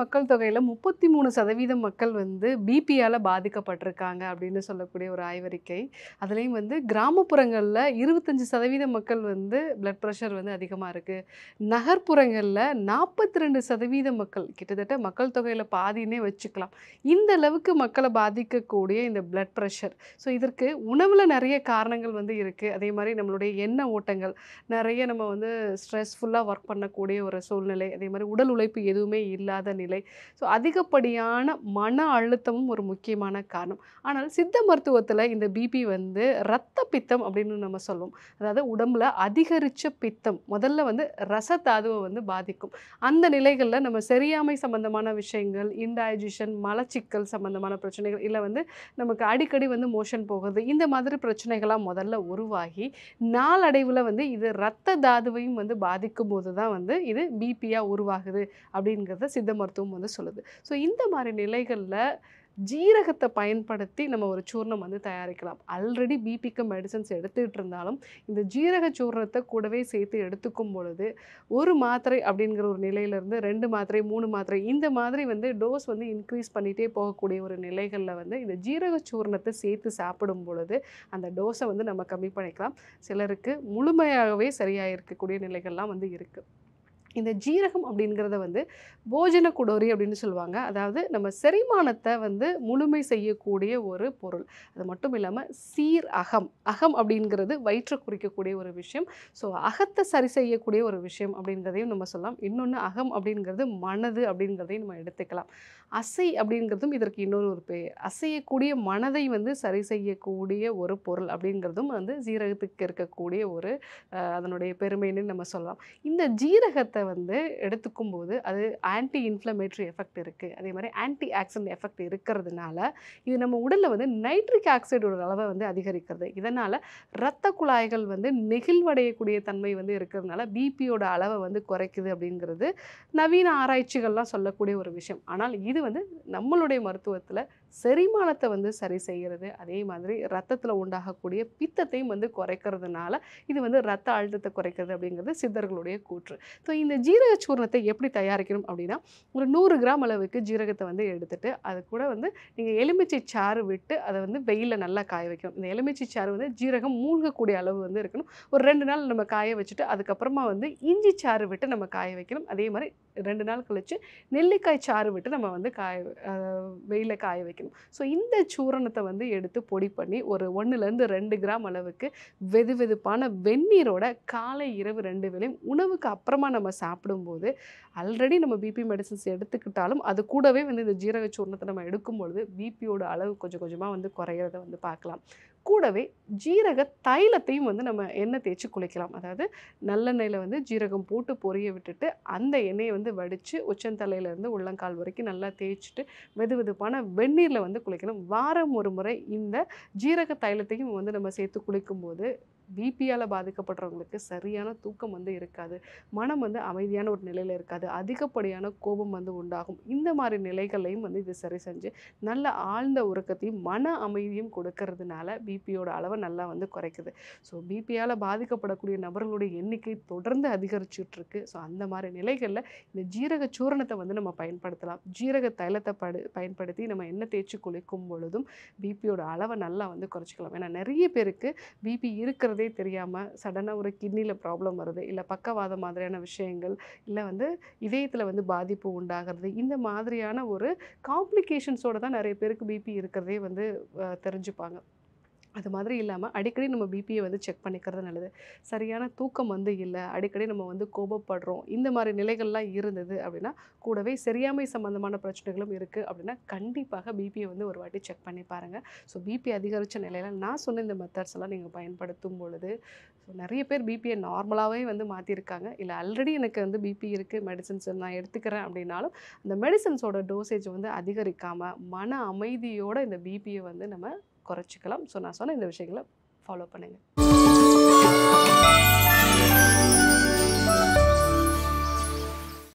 மக்கள் தொகையில் முப்பத்தி மூணு சதவீதம் மக்கள் வந்து பிபியால் பாதிக்கப்பட்டிருக்காங்க அப்படின்னு சொல்லக்கூடிய ஒரு ஆய்வறிக்கை அதுலேயும் வந்து கிராமப்புறங்களில் இருபத்தஞ்சி சதவீத மக்கள் வந்து பிளட் ப்ரெஷர் வந்து அதிகமாக இருக்குது நகர்ப்புறங்களில் நாற்பத்தி ரெண்டு சதவீத மக்கள் கிட்டத்தட்ட மக்கள் தொகையில் பாதினே வச்சுக்கலாம் இந்த அளவுக்கு மக்களை பாதிக்கக்கூடிய இந்த பிளட் ப்ரெஷர் ஸோ இதற்கு உணவில் நிறைய காரணங்கள் வந்து இருக்குது அதே மாதிரி நம்மளுடைய எண்ண ஓட்டங்கள் நிறைய நம்ம வந்து ஸ்ட்ரெஸ்ஃபுல்லாக ஒர்க் பண்ணக்கூடிய ஒரு சூழ்நிலை அதே மாதிரி உடல் உழைப்பு எதுவுமே இல்லாத நிலை நிலை ஸோ அதிகப்படியான மன அழுத்தமும் ஒரு முக்கியமான காரணம் ஆனால் சித்த மருத்துவத்தில் இந்த பிபி வந்து ரத்த பித்தம் அப்படின்னு நம்ம சொல்லுவோம் அதாவது உடம்புல அதிகரித்த பித்தம் முதல்ல வந்து ரசத்தாதுவை வந்து பாதிக்கும் அந்த நிலைகளில் நம்ம சரியாமை சம்பந்தமான விஷயங்கள் இன்டைஜிஷன் மலச்சிக்கல் சம்பந்தமான பிரச்சனைகள் இல்லை வந்து நமக்கு அடிக்கடி வந்து மோஷன் போகிறது இந்த மாதிரி பிரச்சனைகளாக முதல்ல உருவாகி நாளடைவில் வந்து இது ரத்த தாதுவையும் வந்து பாதிக்கும் போது தான் வந்து இது பிபியாக உருவாகுது அப்படிங்கிறத சித்த மருத்துவ மருத்துவம் வந்து சொல்லுது ஸோ இந்த மாதிரி நிலைகளில் ஜீரகத்தை பயன்படுத்தி நம்ம ஒரு சூர்ணம் வந்து தயாரிக்கலாம் ஆல்ரெடி பிபிக்கு மெடிசன்ஸ் எடுத்துக்கிட்டு இருந்தாலும் இந்த ஜீரக சூர்ணத்தை கூடவே சேர்த்து எடுத்துக்கும் பொழுது ஒரு மாத்திரை அப்படிங்கிற ஒரு நிலையிலேருந்து ரெண்டு மாத்திரை மூணு மாத்திரை இந்த மாதிரி வந்து டோஸ் வந்து இன்க்ரீஸ் பண்ணிகிட்டே போகக்கூடிய ஒரு நிலைகளில் வந்து இந்த ஜீரக சூர்ணத்தை சேர்த்து சாப்பிடும் பொழுது அந்த டோஸை வந்து நம்ம கம்மி பண்ணிக்கலாம் சிலருக்கு முழுமையாகவே சரியாக இருக்கக்கூடிய நிலைகள்லாம் வந்து இருக்குது இந்த ஜீரகம் அப்படிங்கிறத வந்து போஜன குடோரி அப்படின்னு சொல்லுவாங்க அதாவது நம்ம செரிமானத்தை வந்து முழுமை செய்யக்கூடிய ஒரு பொருள் அது மட்டும் இல்லாமல் சீர் அகம் அகம் அப்படிங்கிறது வயிற்றை குறிக்கக்கூடிய ஒரு விஷயம் ஸோ அகத்தை சரி செய்யக்கூடிய ஒரு விஷயம் அப்படிங்கிறதையும் நம்ம சொல்லலாம் இன்னொன்று அகம் அப்படிங்கிறது மனது அப்படிங்கிறதையும் நம்ம எடுத்துக்கலாம் அசை அப்படிங்கிறதும் இதற்கு இன்னொரு ஒரு பேர் அசையக்கூடிய மனதை வந்து சரி செய்யக்கூடிய ஒரு பொருள் அப்படிங்கிறதும் வந்து ஜீரகத்துக்கு இருக்கக்கூடிய ஒரு அதனுடைய பெருமைன்னு நம்ம சொல்லலாம் இந்த ஜீரகத்தை ப்ராடக்டை வந்து எடுத்துக்கும் போது அது ஆன்டி இன்ஃப்ளமேட்ரி எஃபெக்ட் இருக்குது அதே மாதிரி ஆன்டி ஆக்சிடென்ட் எஃபெக்ட் இருக்கிறதுனால இது நம்ம உடலில் வந்து நைட்ரிக் ஆக்சைடோட அளவை வந்து அதிகரிக்கிறது இதனால் இரத்த குழாய்கள் வந்து நெகிழ்வடையக்கூடிய தன்மை வந்து இருக்கிறதுனால பிபியோட அளவை வந்து குறைக்குது அப்படிங்கிறது நவீன ஆராய்ச்சிகள்லாம் சொல்லக்கூடிய ஒரு விஷயம் ஆனால் இது வந்து நம்மளுடைய மருத்துவத்தில் செரிமானத்தை வந்து சரி செய்கிறது அதே மாதிரி ரத்தத்தில் உண்டாகக்கூடிய பித்தத்தையும் வந்து குறைக்கிறதுனால இது வந்து ரத்த அழுத்தத்தை குறைக்கிறது அப்படிங்கிறது சித்தர்களுடைய கூற்று ஸோ இந்த ஜீரக சூர்ணத்தை எப்படி தயாரிக்கணும் அப்படின்னா ஒரு நூறு கிராம் அளவுக்கு ஜீரகத்தை வந்து எடுத்துட்டு அது கூட வந்து நீங்கள் எலுமிச்சை சாறு விட்டு அதை வந்து வெயிலில் நல்லா காய வைக்கணும் இந்த எலுமிச்சை சாறு வந்து ஜீரகம் மூழ்கக்கூடிய அளவு வந்து இருக்கணும் ஒரு ரெண்டு நாள் நம்ம காய வச்சுட்டு அதுக்கப்புறமா வந்து இஞ்சி சாறு விட்டு நம்ம காய வைக்கணும் அதே மாதிரி ரெண்டு நாள் கழித்து நெல்லிக்காய் சாறு விட்டு நம்ம வந்து காய வெயிலில் காய வைக்கணும் வைக்கணும் ஸோ இந்த சூரணத்தை வந்து எடுத்து பொடி பண்ணி ஒரு ஒன்றுலேருந்து ரெண்டு கிராம் அளவுக்கு வெது வெதுப்பான வெந்நீரோட காலை இரவு ரெண்டு வேலையும் உணவுக்கு அப்புறமா நம்ம சாப்பிடும்போது ஆல்ரெடி நம்ம பிபி மெடிசன்ஸ் எடுத்துக்கிட்டாலும் அது கூடவே வந்து இந்த ஜீரக சூர்ணத்தை நம்ம எடுக்கும்பொழுது பிபியோட அளவு கொஞ்சம் கொஞ்சமாக வந்து குறையிறத வந்து பார்க்கலாம் கூடவே ஜீரக தைலத்தையும் வந்து நம்ம எண்ணெய் தேய்ச்சி குளிக்கலாம் அதாவது நல்லெண்ணெயில் வந்து ஜீரகம் போட்டு பொரிய விட்டுட்டு அந்த எண்ணெயை வந்து வடித்து உச்சந்தலையிலேருந்து உள்ளங்கால் வரைக்கும் நல்லா தேய்ச்சிட்டு வெது வெதுப்பான வெந்நீரில் வந்து குளிக்கணும் வாரம் ஒரு முறை இந்த ஜீரக தைலத்தையும் வந்து நம்ம சேர்த்து குளிக்கும்போது பிபியால் பாதிக்கப்படுறவங்களுக்கு சரியான தூக்கம் வந்து இருக்காது மனம் வந்து அமைதியான ஒரு நிலையில் இருக்காது அதிகப்படியான கோபம் வந்து உண்டாகும் இந்த மாதிரி நிலைகளையும் வந்து இது சரி செஞ்சு நல்ல ஆழ்ந்த உறக்கத்தையும் மன அமைதியும் கொடுக்கறதுனால பிபியோட அளவை நல்லா வந்து குறைக்குது ஸோ பிபியால் பாதிக்கப்படக்கூடிய நபர்களுடைய எண்ணிக்கை தொடர்ந்து இருக்கு ஸோ அந்த மாதிரி நிலைகளில் இந்த ஜீரக சூரணத்தை வந்து நம்ம பயன்படுத்தலாம் ஜீரக தைலத்தை படு பயன்படுத்தி நம்ம எண்ணெய் தேய்ச்சி குளிக்கும் பொழுதும் பிபியோட அளவை நல்லா வந்து குறைச்சிக்கலாம் ஏன்னா நிறைய பேருக்கு பிபி இருக்கிறதே தெரியாமல் சடனாக ஒரு கிட்னியில் ப்ராப்ளம் வருது இல்லை பக்கவாத மாதிரியான விஷயங்கள் இல்லை வந்து இதயத்தில் வந்து பாதிப்பு உண்டாகிறது இந்த மாதிரியான ஒரு காம்ப்ளிகேஷன்ஸோடு தான் நிறைய பேருக்கு பிபி இருக்கிறதே வந்து தெரிஞ்சுப்பாங்க அது மாதிரி இல்லாமல் அடிக்கடி நம்ம பிபியை வந்து செக் பண்ணிக்கிறது நல்லது சரியான தூக்கம் வந்து இல்லை அடிக்கடி நம்ம வந்து கோபப்படுறோம் இந்த மாதிரி நிலைகள்லாம் இருந்தது அப்படின்னா கூடவே சரியாமை சம்மந்தமான பிரச்சனைகளும் இருக்குது அப்படின்னா கண்டிப்பாக பிபியை வந்து ஒரு வாட்டி செக் பண்ணி பாருங்கள் ஸோ பிபி அதிகரித்த நிலையில் நான் சொன்ன இந்த மெத்தட்ஸ் எல்லாம் நீங்கள் பயன்படுத்தும் பொழுது ஸோ நிறைய பேர் பிபியை நார்மலாகவே வந்து மாற்றிருக்காங்க இல்லை ஆல்ரெடி எனக்கு வந்து பிபி இருக்குது மெடிசன்ஸ் நான் எடுத்துக்கிறேன் அப்படின்னாலும் அந்த மெடிசன்ஸோட டோசேஜ் வந்து அதிகரிக்காமல் மன அமைதியோடு இந்த பிபியை வந்து நம்ம குறைச்சிக்கலாம் ஸோ நான் சொன்ன இந்த விஷயங்களை ஃபாலோ பண்ணுங்கள்